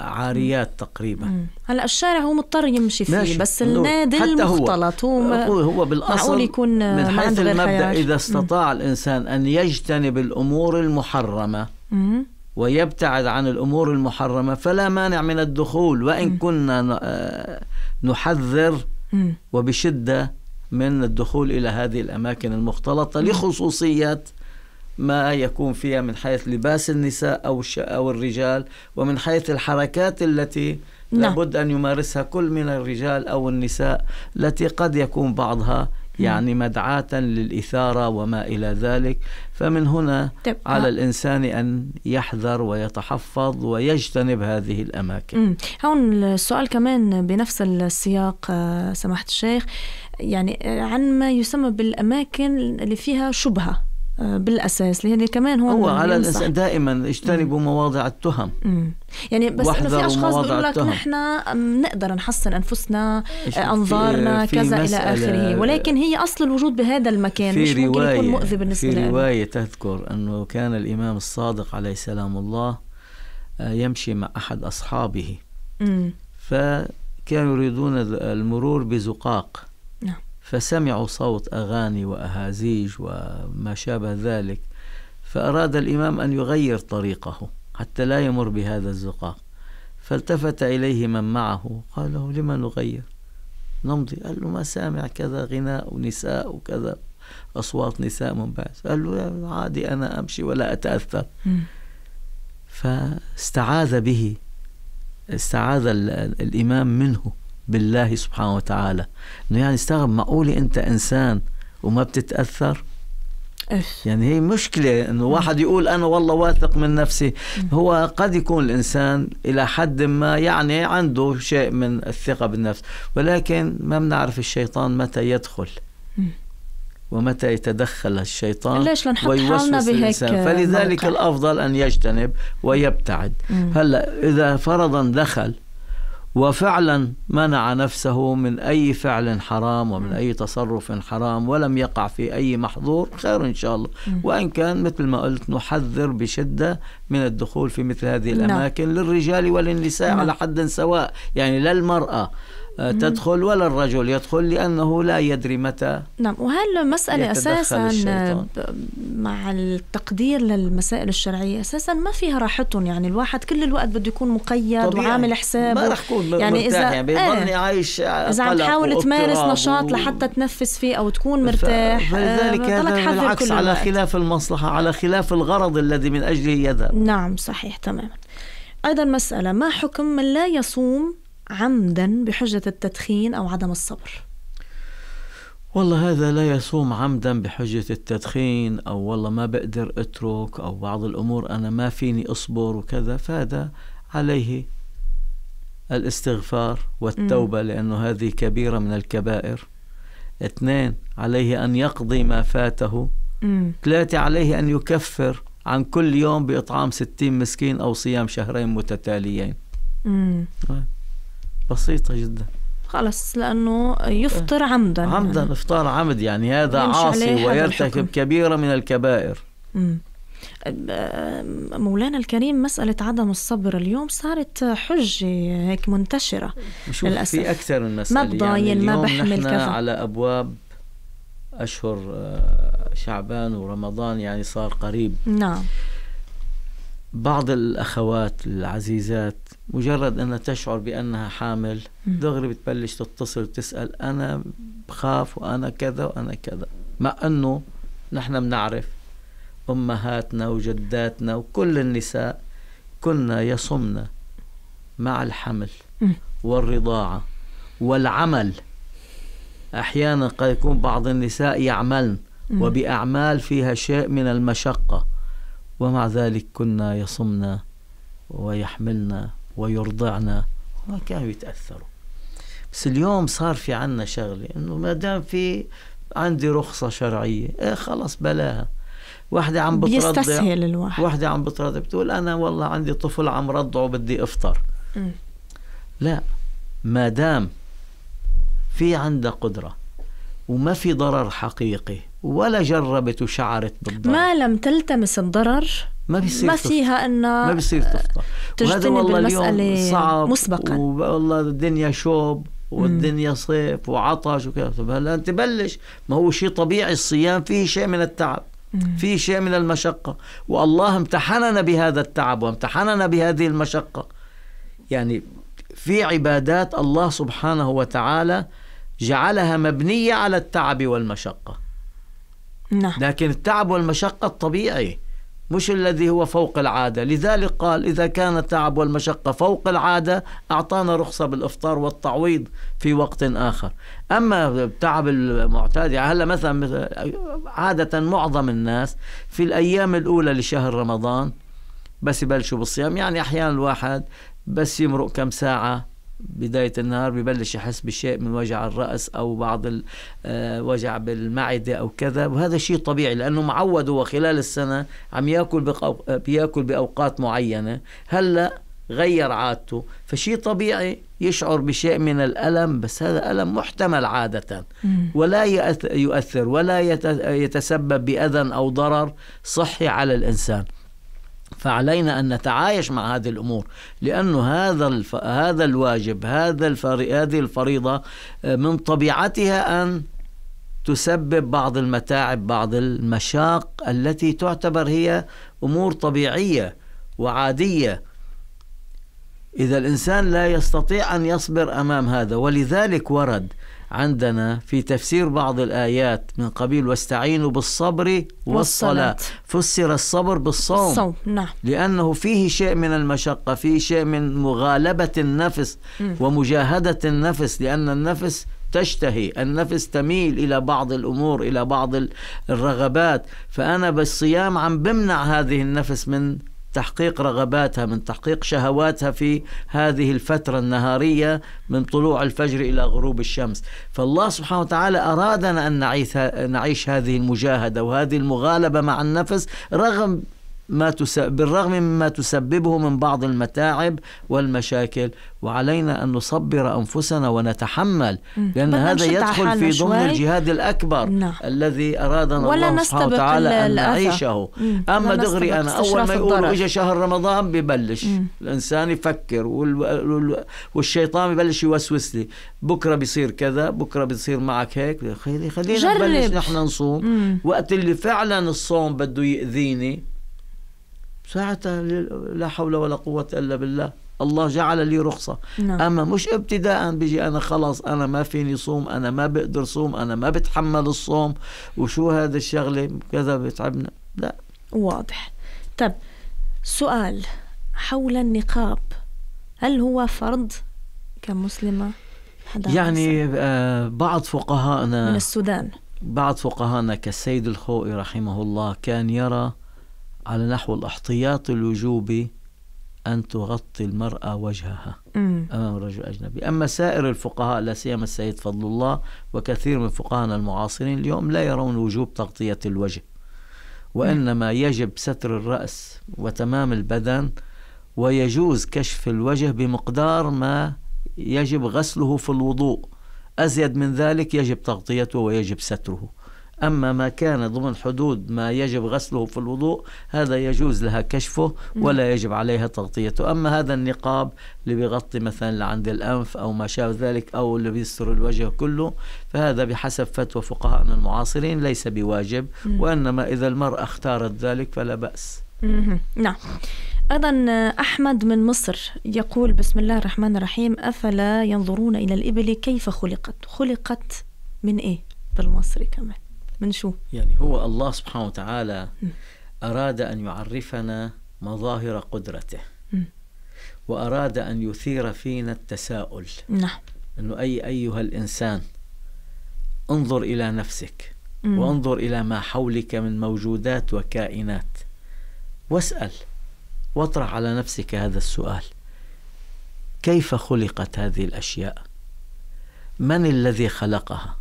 عاريات تقريبا هلا الشارع هو مضطر يمشي فيه ماشي. بس النادي المختلط هو هو, هو بالاصل يكون من حيث المبدا خيار. اذا استطاع مم. الانسان ان يجتنب الامور المحرمه مم. ويبتعد عن الامور المحرمه فلا مانع من الدخول وان مم. كنا آه، نحذر مم. وبشده من الدخول الى هذه الاماكن المختلطه لخصوصيات ما يكون فيها من حيث لباس النساء أو, أو الرجال ومن حيث الحركات التي نعم. لابد أن يمارسها كل من الرجال أو النساء التي قد يكون بعضها يعني مدعاة للإثارة وما إلى ذلك فمن هنا طيب. على الإنسان أن يحذر ويتحفظ ويجتنب هذه الأماكن مم. هون السؤال كمان بنفس السياق آه، سماحة الشيخ يعني آه، عن ما يسمى بالأماكن اللي فيها شبهة آه، بالاساس لهذا كمان هو هو يعني على الانسان دائما اجتنبوا مواضع التهم مم. يعني بس انه في اشخاص بيقولوا لك نحن بنقدر نحسن انفسنا آه، انظارنا في كذا الى اخره ولكن هي اصل الوجود بهذا المكان في مش ممكن يكون مؤذي بالنسبه في روايه لأنا. تذكر انه كان الامام الصادق عليه سلام الله آه، يمشي مع احد اصحابه مم. فكانوا يريدون المرور بزقاق فسمعوا صوت أغاني وأهازيج وما شابه ذلك فأراد الإمام أن يغير طريقه حتى لا يمر بهذا الزقاق فالتفت إليه من معه قال له لما نغير نمضي قال له ما سامع كذا غناء ونساء وكذا أصوات نساء بعد قال له عادي أنا أمشي ولا أتأثر فاستعاذ به استعاذ الإمام منه بالله سبحانه وتعالى انه يعني استغرب معقولي انت انسان وما بتتاثر يعني هي مشكلة أنه واحد يقول أنا والله واثق من نفسي هو قد يكون الإنسان إلى حد ما يعني عنده شيء من الثقة بالنفس ولكن ما بنعرف الشيطان متى يدخل ومتى يتدخل الشيطان ليش لنحط حالنا بهيك الإنسان. فلذلك موقع. الأفضل أن يجتنب ويبتعد هلأ إذا فرضا دخل وفعلا منع نفسه من أي فعل حرام ومن أي تصرف حرام ولم يقع في أي محظور خير إن شاء الله وإن كان مثل ما قلت نحذر بشدة من الدخول في مثل هذه نعم. الأماكن للرجال وللنساء نعم. على حد سواء يعني للمراه أه، تدخل ولا الرجل يدخل لأنه لا يدري متى نعم مسألة أساسا مع التقدير للمسائل الشرعية أساسا ما فيها راحتهم يعني الواحد كل الوقت بده يكون مقيد طبيعي. وعامل حسابه ما رح يكون يعني مرتاح إذا يعني آه. عايش إذا عم تحاول تمارس نشاط و... لحتى تنفس فيه أو تكون مرتاح آه، فلذلك آه هذا بالعكس على خلاف المصلحة على خلاف الغرض الذي من أجله يذهب نعم صحيح تماما أيضا مسألة ما حكم من لا يصوم عمدا بحجة التدخين أو عدم الصبر والله هذا لا يصوم عمدا بحجة التدخين أو والله ما بقدر أترك أو بعض الأمور أنا ما فيني أصبر وكذا فهذا عليه الاستغفار والتوبة م. لأنه هذه كبيرة من الكبائر اثنين عليه أن يقضي ما فاته م. ثلاثة عليه أن يكفر عن كل يوم بإطعام ستين مسكين أو صيام شهرين متتاليين م. بسيطة جدا خلص لأنه يفطر إيه. عمدا عمدا يعني. إفطار عمد يعني هذا عاصي ويرتكب كبيرة من الكبائر م. مولانا الكريم مسألة عدم الصبر اليوم صارت حجة هيك منتشرة للأسف في أكثر من مسألة يعني ما بضايل يعني ما بحمل كذا على أبواب أشهر آه، شعبان ورمضان يعني صار قريب نعم بعض الأخوات العزيزات مجرد أنها تشعر بأنها حامل دغري بتبلش تتصل وتسأل أنا بخاف وأنا كذا وأنا كذا مع أنه نحن بنعرف أمهاتنا وجداتنا وكل النساء كنا يصمنا مع الحمل والرضاعة والعمل أحيانا قد يكون بعض النساء يعملن وبأعمال فيها شيء من المشقة ومع ذلك كنا يصمنا ويحملنا ويرضعنا وما كانوا يتأثروا بس اليوم صار في عنا شغلة إنه ما دام في عندي رخصة شرعية إيه خلص بلاها واحدة عم بترضع بيستسهل الواحد واحدة عم بترضع بتقول أنا والله عندي طفل عم رضعه بدي أفطر م. لا ما دام في عندها قدرة وما في ضرر حقيقي ولا جربت وشعرت بالضرر ما لم تلتمس الضرر ما بيصير ما فيها ان ما بيصير تفطر وهذا والله اليوم صعب مسبقا والله الدنيا شوب والدنيا صيف وعطش وكذا هلا انت بلش ما هو شيء طبيعي الصيام فيه شيء من التعب في شيء من المشقة والله امتحننا بهذا التعب وامتحننا بهذه المشقة يعني في عبادات الله سبحانه وتعالى جعلها مبنية على التعب والمشقة نعم. لكن التعب والمشقة الطبيعي مش الذي هو فوق العادة لذلك قال إذا كان التعب والمشقة فوق العادة أعطانا رخصة بالإفطار والتعويض في وقت آخر أما التعب المعتاد يعني هلا مثلا عادة معظم الناس في الأيام الأولى لشهر رمضان بس يبلشوا بالصيام يعني أحيانا الواحد بس يمرق كم ساعة بداية النهار ببلش يحس بشيء من وجع الرأس أو بعض الوجع آه، بالمعدة أو كذا وهذا شيء طبيعي لأنه معود هو خلال السنة عم ياكل بياكل بأوقات معينة هلأ غير عادته فشيء طبيعي يشعر بشيء من الألم بس هذا ألم محتمل عادة ولا يؤثر ولا يتسبب بأذى أو ضرر صحي على الإنسان فعلينا ان نتعايش مع هذه الامور لانه هذا الف... هذا الواجب هذا الفر... هذه الفريضه آه، من طبيعتها ان تسبب بعض المتاعب بعض المشاق التي تعتبر هي امور طبيعيه وعاديه اذا الانسان لا يستطيع ان يصبر امام هذا ولذلك ورد عندنا في تفسير بعض الآيات من قبيل واستعينوا بالصبر والصلاة فسر الصبر بالصوم الصوم. نعم. لأنه فيه شيء من المشقة فيه شيء من مغالبة النفس ومجاهدة النفس لأن النفس تشتهي النفس تميل إلى بعض الأمور إلى بعض الرغبات فأنا بالصيام عم بمنع هذه النفس من تحقيق رغباتها من تحقيق شهواتها في هذه الفترة النهارية من طلوع الفجر إلى غروب الشمس فالله سبحانه وتعالى أرادنا أن نعيش هذه المجاهدة وهذه المغالبة مع النفس رغم ما بالرغم مما تسببه من بعض المتاعب والمشاكل وعلينا أن نصبر أنفسنا ونتحمل لأن هذا يدخل في ضمن الجهاد الأكبر نعم. الذي أرادنا ولا الله سبحانه وتعالى أن نعيشه أما دغري أنا أول ما يقول إجا شهر رمضان ببلش مم. الإنسان يفكر وال... والشيطان ببلش يوسوس لي بكرة بيصير كذا بكرة بيصير معك هيك خلينا نبلش نحن نصوم مم. وقت اللي فعلا الصوم بده يأذيني ساعتها لا حول ولا قوة إلا بالله الله جعل لي رخصة نعم. أما مش ابتداء بيجي أنا خلاص أنا ما فيني صوم أنا ما بقدر صوم أنا ما بتحمل الصوم وشو هذا الشغلة كذا بتعبنا لا واضح طب سؤال حول النقاب هل هو فرض كمسلمة؟ يعني آه، بعض فقهائنا من السودان بعض فقهائنا كالسيد الخوئي رحمه الله كان يرى على نحو الاحتياط الوجوبي أن تغطي المرأة وجهها مم. أمام رجل أجنبي أما سائر الفقهاء لا سيما السيد فضل الله وكثير من فقهاءنا المعاصرين اليوم لا يرون وجوب تغطية الوجه وإنما يجب ستر الرأس وتمام البدن ويجوز كشف الوجه بمقدار ما يجب غسله في الوضوء أزيد من ذلك يجب تغطيته ويجب ستره أما ما كان ضمن حدود ما يجب غسله في الوضوء هذا يجوز لها كشفه نعم. ولا يجب عليها تغطيته أما هذا النقاب اللي بيغطي مثلا لعند الأنف أو ما شابه ذلك أو اللي بيستر الوجه كله فهذا بحسب فتوى فقهاءنا المعاصرين ليس بواجب نعم. وإنما إذا المرأة اختارت ذلك فلا بأس نعم أيضا أحمد من مصر يقول بسم الله الرحمن الرحيم أفلا ينظرون إلى الإبل كيف خلقت خلقت من إيه بالمصري كمان من شو؟ يعني هو الله سبحانه وتعالى أراد أن يعرفنا مظاهر قدرته وأراد أن يثير فينا التساؤل نعم أنه أي أيها الإنسان انظر إلى نفسك وانظر إلى ما حولك من موجودات وكائنات واسأل واطرح على نفسك هذا السؤال كيف خلقت هذه الأشياء من الذي خلقها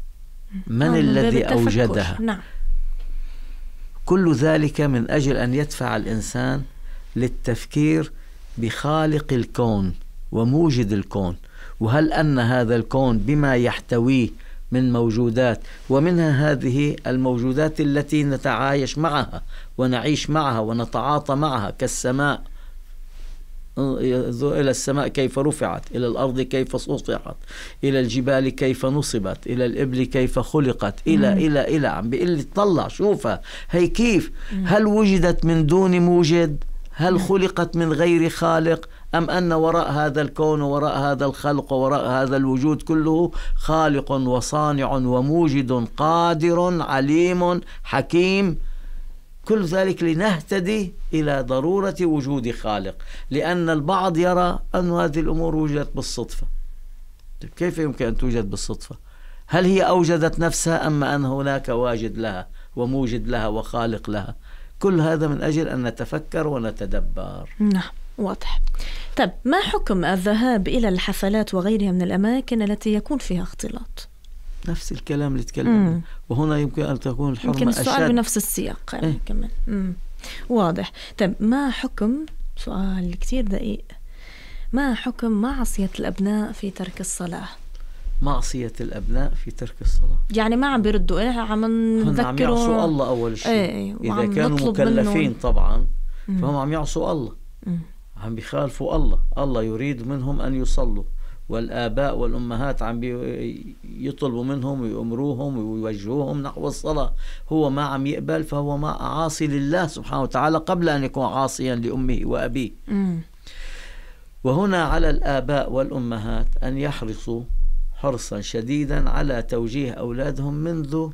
من نعم، الذي أوجدها نعم. كل ذلك من أجل أن يدفع الإنسان للتفكير بخالق الكون وموجد الكون وهل أن هذا الكون بما يحتويه من موجودات ومنها هذه الموجودات التي نتعايش معها ونعيش معها ونتعاطى معها كالسماء إلى السماء كيف رفعت إلى الأرض كيف سطحت إلى الجبال كيف نصبت إلى الإبل كيف خلقت إلى مم. إلى إلى عم بيقول لي اطلع شوفها هي كيف مم. هل وجدت من دون موجد هل خلقت من غير خالق أم أن وراء هذا الكون وراء هذا الخلق وراء هذا الوجود كله خالق وصانع وموجد قادر عليم حكيم كل ذلك لنهتدي إلى ضرورة وجود خالق لأن البعض يرى أن هذه الأمور وجدت بالصدفة طيب كيف يمكن أن توجد بالصدفة هل هي أوجدت نفسها ام أن هناك واجد لها وموجد لها وخالق لها كل هذا من أجل أن نتفكر ونتدبر نعم واضح طيب ما حكم الذهاب إلى الحفلات وغيرها من الأماكن التي يكون فيها اختلاط نفس الكلام اللي تكلمنا وهنا يمكن أن تكون الحرمة يمكن السؤال أشد. بنفس السياق يعني إيه؟ كمان مم. واضح طيب ما حكم سؤال كثير دقيق ما حكم معصية الأبناء في ترك الصلاة؟ معصية الأبناء في ترك الصلاة يعني ما عم بيردوا إيه عم نذكروا عم يعصوا الله أول شيء ايه, إيه، إذا كانوا مكلفين منه. طبعا فهم عم يعصوا الله مم. عم بيخالفوا الله الله يريد منهم أن يصلوا والآباء والأمهات عم يطلبوا منهم ويأمروهم ويوجهوهم نحو الصلاة هو ما عم يقبل فهو ما عاصي لله سبحانه وتعالى قبل أن يكون عاصيا لأمه وأبيه وهنا على الآباء والأمهات أن يحرصوا حرصا شديدا على توجيه أولادهم منذ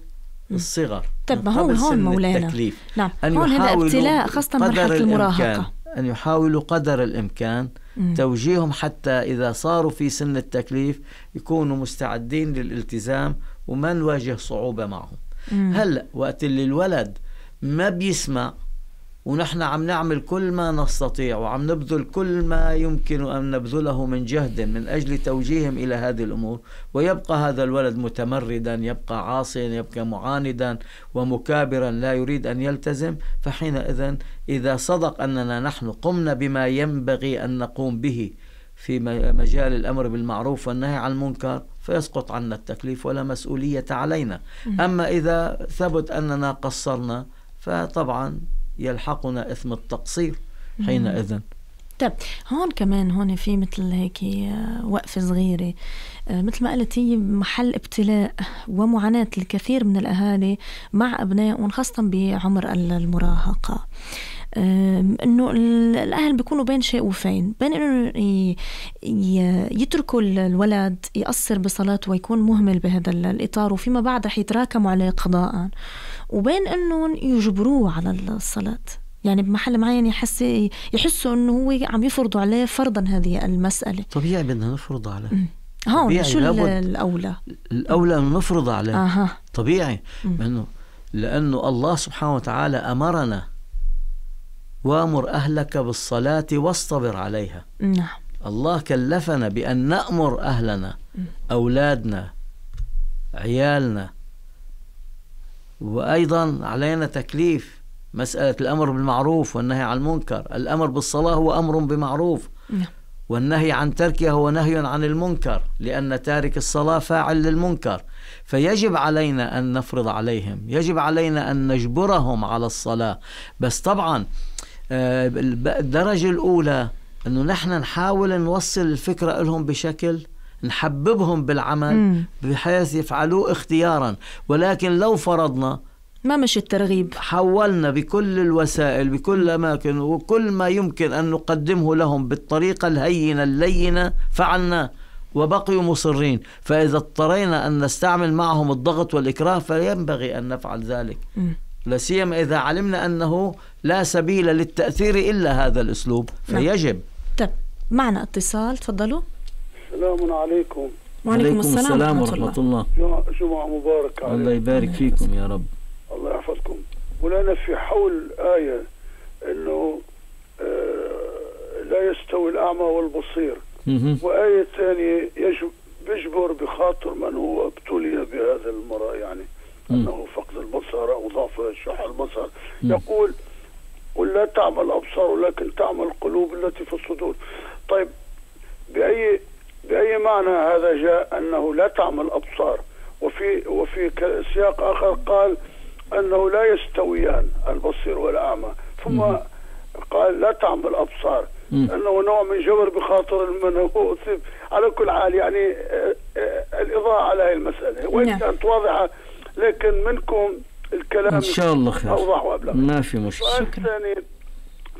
الصغر طب ما هو هون مولانا التكليف. نعم أن هون هذا ابتلاء خاصة مرحلة المراهقة أن يحاولوا قدر الإمكان توجيههم حتى إذا صاروا في سن التكليف يكونوا مستعدين للالتزام وما نواجه صعوبة معهم هلا وقت اللي الولد ما بيسمع ونحن عم نعمل كل ما نستطيع وعم نبذل كل ما يمكن أن نبذله من جهد من أجل توجيههم إلى هذه الأمور ويبقى هذا الولد متمردا يبقى عاصيا يبقى معاندا ومكابرا لا يريد أن يلتزم فحينئذ إذا صدق أننا نحن قمنا بما ينبغي أن نقوم به في مجال الأمر بالمعروف والنهي عن المنكر فيسقط عنا التكليف ولا مسؤولية علينا أما إذا ثبت أننا قصرنا فطبعا يلحقنا إثم التقصير حينئذ طيب هون كمان هون في مثل هيك آه، وقفه صغيره آه، مثل ما قلت هي محل ابتلاء ومعاناه الكثير من الاهالي مع ابنائهم خاصه بعمر المراهقه انه الاهل بيكونوا بين شيء وفين بين انه يتركوا الولد يأثر بصلاته ويكون مهمل بهذا الاطار وفيما بعد رح يتراكموا عليه قضاء وبين انه يجبروه على الصلاه يعني بمحل معين يحس يحسوا انه هو عم يفرضوا عليه فرضا هذه المساله طبيعي بدنا نفرض عليه هون شو الاولى الاولى انه نفرض عليه آه. طبيعي لانه لانه الله سبحانه وتعالى امرنا وامر أهلك بالصلاة واصطبر عليها نعم الله كلفنا بأن نأمر أهلنا أولادنا عيالنا وأيضا علينا تكليف مسألة الأمر بالمعروف والنهي عن المنكر الأمر بالصلاة هو أمر بمعروف نعم. والنهي عن تركها هو نهي عن المنكر لأن تارك الصلاة فاعل للمنكر فيجب علينا أن نفرض عليهم يجب علينا أن نجبرهم على الصلاة بس طبعا آه، الدرجة الأولى أنه نحن نحاول نوصل الفكرة لهم بشكل نحببهم بالعمل بحيث يفعلوه اختيارا ولكن لو فرضنا ما مش الترغيب حولنا بكل الوسائل بكل الأماكن وكل ما يمكن أن نقدمه لهم بالطريقة الهينة اللينة فعلناه وبقيوا مصرين فإذا اضطرينا أن نستعمل معهم الضغط والإكراه فينبغي أن نفعل ذلك م. لا سيما إذا علمنا أنه لا سبيل للتأثير إلا هذا الأسلوب نعم. فيجب طيب معنا اتصال تفضلوا السلام عليكم وعليكم السلام, السلام ورحمة الله, الله. جمعة مباركة الله يبارك فيكم يا رب الله يحفظكم ولنا في حول آية أنه آه، لا يستوي الأعمى والبصير وآية ثانية يجب بيجبر بخاطر من هو ابتلي بهذا المرأة يعني انه فقد البصر او ضعف شح البصر يقول قل لا تعمل الابصار ولكن تعمل القلوب التي في الصدور طيب باي باي معنى هذا جاء انه لا تعمل الابصار وفي وفي سياق اخر قال انه لا يستويان البصير والاعمى ثم قال لا تعمل الابصار انه نوع من جبر بخاطر من هو اصيب على كل حال يعني آه، آه، الاضاءه على هذه المساله وان نعم. كانت واضحه لكن منكم الكلام ان شاء الله خير اوضح وابلغ ما في مشكله الثاني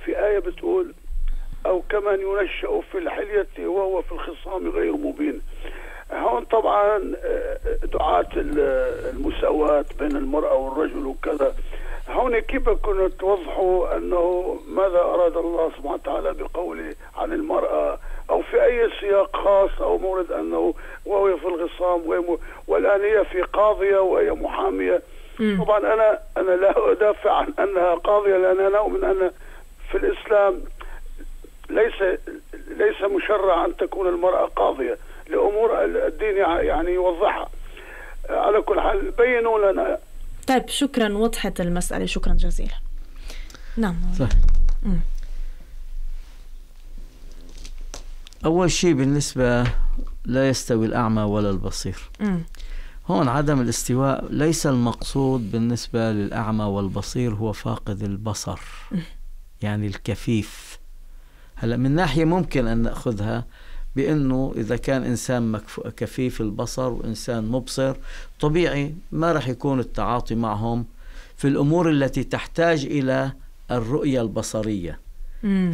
في ايه بتقول او كمن ينشا في الحليه وهو في الخصام غير مبين هون طبعا آه، دعاة المساواة بين المرأة والرجل وكذا هون كيف كنا توضحوا أنه ماذا أراد الله سبحانه وتعالى بقوله عن المرأة أو في أي سياق خاص أو مورد أنه وهي في الخصام والآن هي في قاضية وهي محامية طبعا أنا أنا لا أدافع عن أنها قاضية لأن أنا أؤمن أن في الإسلام ليس ليس مشرع أن تكون المرأة قاضية لأمور الدين يعني يوضحها على كل حال بينوا لنا طيب شكرا وضحت المسألة شكرا جزيلا نعم صح. أول شيء بالنسبة لا يستوي الأعمى ولا البصير م. هون عدم الاستواء ليس المقصود بالنسبة للأعمى والبصير هو فاقد البصر م. يعني الكفيف هلا من ناحية ممكن أن نأخذها بأنه إذا كان إنسان كفيف البصر وإنسان مبصر طبيعي ما رح يكون التعاطي معهم في الأمور التي تحتاج إلى الرؤية البصرية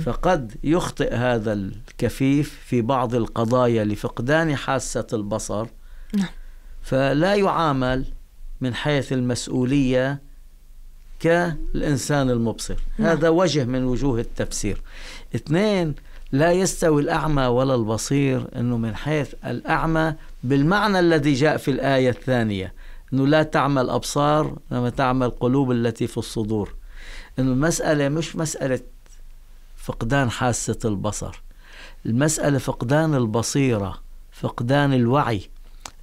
فقد يخطئ هذا الكفيف في بعض القضايا لفقدان حاسة البصر نعم. فلا يعامل من حيث المسؤولية كالإنسان المبصر نعم. هذا وجه من وجوه التفسير اثنين لا يستوي الأعمى ولا البصير أنه من حيث الأعمى بالمعنى الذي جاء في الآية الثانية أنه لا تعمى الأبصار لما تعمى القلوب التي في الصدور أنه المسألة مش مسألة فقدان حاسة البصر المسألة فقدان البصيرة فقدان الوعي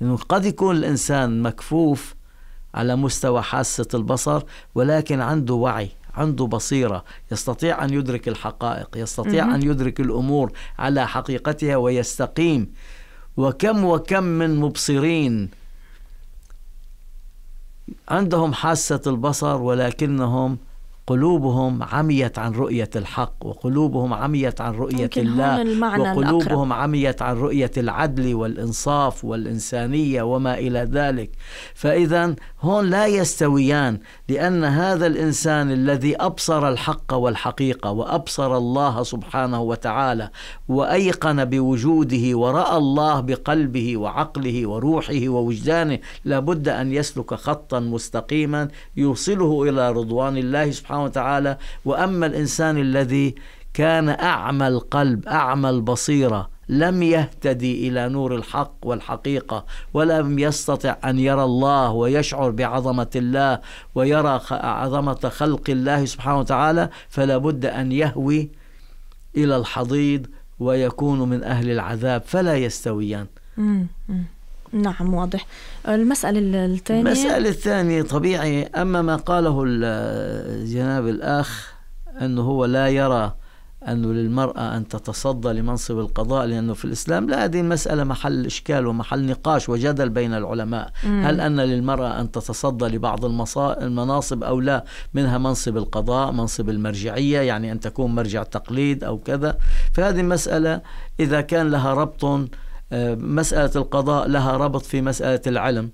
لأنه قد يكون الإنسان مكفوف على مستوى حاسة البصر ولكن عنده وعي عنده بصيرة يستطيع أن يدرك الحقائق يستطيع أن يدرك الأمور على حقيقتها ويستقيم وكم وكم من مبصرين عندهم حاسة البصر ولكنهم قلوبهم عميت عن رؤية الحق وقلوبهم عميت عن رؤية الله وقلوبهم الأقرب. عميت عن رؤية العدل والإنصاف والإنسانية وما إلى ذلك فإذا هون لا يستويان لأن هذا الإنسان الذي أبصر الحق والحقيقة وأبصر الله سبحانه وتعالى وأيقن بوجوده ورأى الله بقلبه وعقله وروحه ووجدانه لابد أن يسلك خطا مستقيما يوصله إلى رضوان الله سبحانه سبحانه وتعالى واما الانسان الذي كان اعمى القلب اعمى البصيره لم يهتدي الى نور الحق والحقيقه ولم يستطع ان يرى الله ويشعر بعظمه الله ويرى عظمه خلق الله سبحانه وتعالى فلا بد ان يهوي الى الحضيض ويكون من اهل العذاب فلا يستويان نعم واضح المسألة الثانية المسألة الثانية طبيعي أما ما قاله جناب الأخ أنه هو لا يرى أنه للمرأة أن تتصدى لمنصب القضاء لأنه في الإسلام لا هذه المسألة محل إشكال ومحل نقاش وجدل بين العلماء مم. هل أن للمرأة أن تتصدى لبعض المصا... المناصب أو لا منها منصب القضاء منصب المرجعية يعني أن تكون مرجع تقليد أو كذا فهذه المسألة إذا كان لها ربط آه، مسألة القضاء لها ربط في مسألة العلم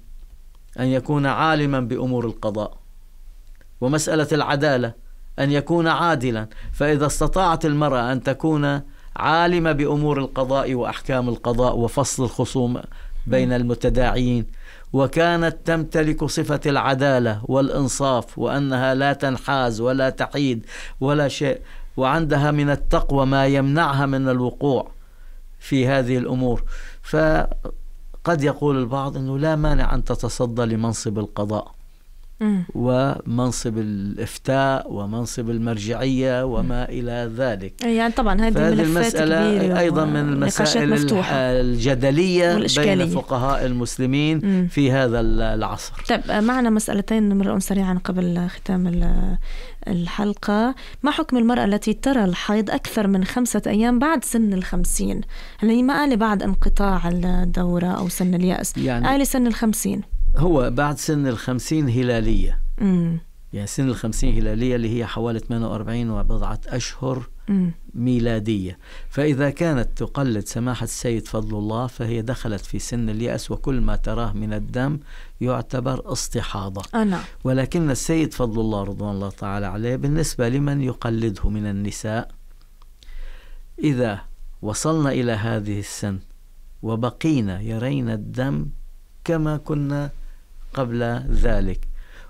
أن يكون عالما بأمور القضاء ومسألة العدالة أن يكون عادلا فإذا استطاعت المرأة أن تكون عالمة بأمور القضاء وأحكام القضاء وفصل الخصوم بين المتداعيين وكانت تمتلك صفة العدالة والإنصاف وأنها لا تنحاز ولا تحيد ولا شيء وعندها من التقوى ما يمنعها من الوقوع في هذه الأمور فقد يقول البعض أنه لا مانع أن تتصدى لمنصب القضاء ومنصب الافتاء ومنصب المرجعيه وما الى ذلك يعني طبعا هذه المساله كبيرة ايضا من المسائل مفتوحة الجدليه والإشكالية. بين فقهاء المسلمين مم. في هذا العصر طيب آه، معنا مسالتين مرة سريعا قبل ختام الحلقة ما حكم المرأة التي ترى الحيض أكثر من خمسة أيام بعد سن الخمسين هل هي ما قال بعد انقطاع الدورة أو سن اليأس يعني قال سن الخمسين هو بعد سن الخمسين هلالية مم. يعني سن الخمسين هلالية اللي هي حوالي 48 وبضعة أشهر مم. ميلادية فإذا كانت تقلد سماحة السيد فضل الله فهي دخلت في سن اليأس وكل ما تراه من الدم يعتبر استحاضة أنا. آه، نعم. ولكن السيد فضل الله رضوان الله تعالى عليه بالنسبة لمن يقلده من النساء إذا وصلنا إلى هذه السن وبقينا يرين الدم كما كنا قبل ذلك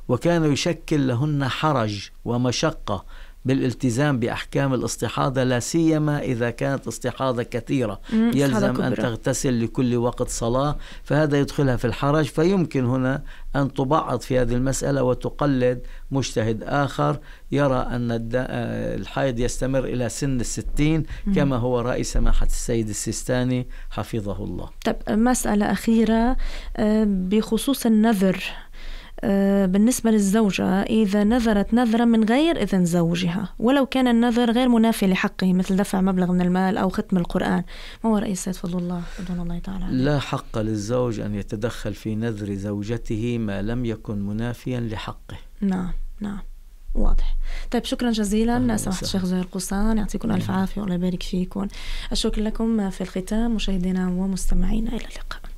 وكان يشكل لهن حرج ومشقة بالالتزام باحكام الاستحاضه لا سيما اذا كانت استحاضه كثيره يلزم ان تغتسل لكل وقت صلاه فهذا يدخلها في الحرج فيمكن هنا ان تبعض في هذه المساله وتقلد مجتهد اخر يرى ان آه، الحيض يستمر الى سن الستين كما هو راي سماحه السيد السيستاني حفظه الله. طب مساله اخيره آه، بخصوص النذر آه، بالنسبة للزوجة إذا نذرت نذرا من غير إذن زوجها ولو كان النذر غير منافي لحقه مثل دفع مبلغ من المال أو ختم القرآن ما هو رأي السيد فضل الله فضل الله تعالى لا حق للزوج أن يتدخل في نذر زوجته ما لم يكن منافيا لحقه نعم نعم واضح طيب شكرا جزيلا سماحة الشيخ زهير قصان يعطيكم ألف عافية والله يبارك فيكم الشكر لكم في الختام مشاهدينا ومستمعينا إلى اللقاء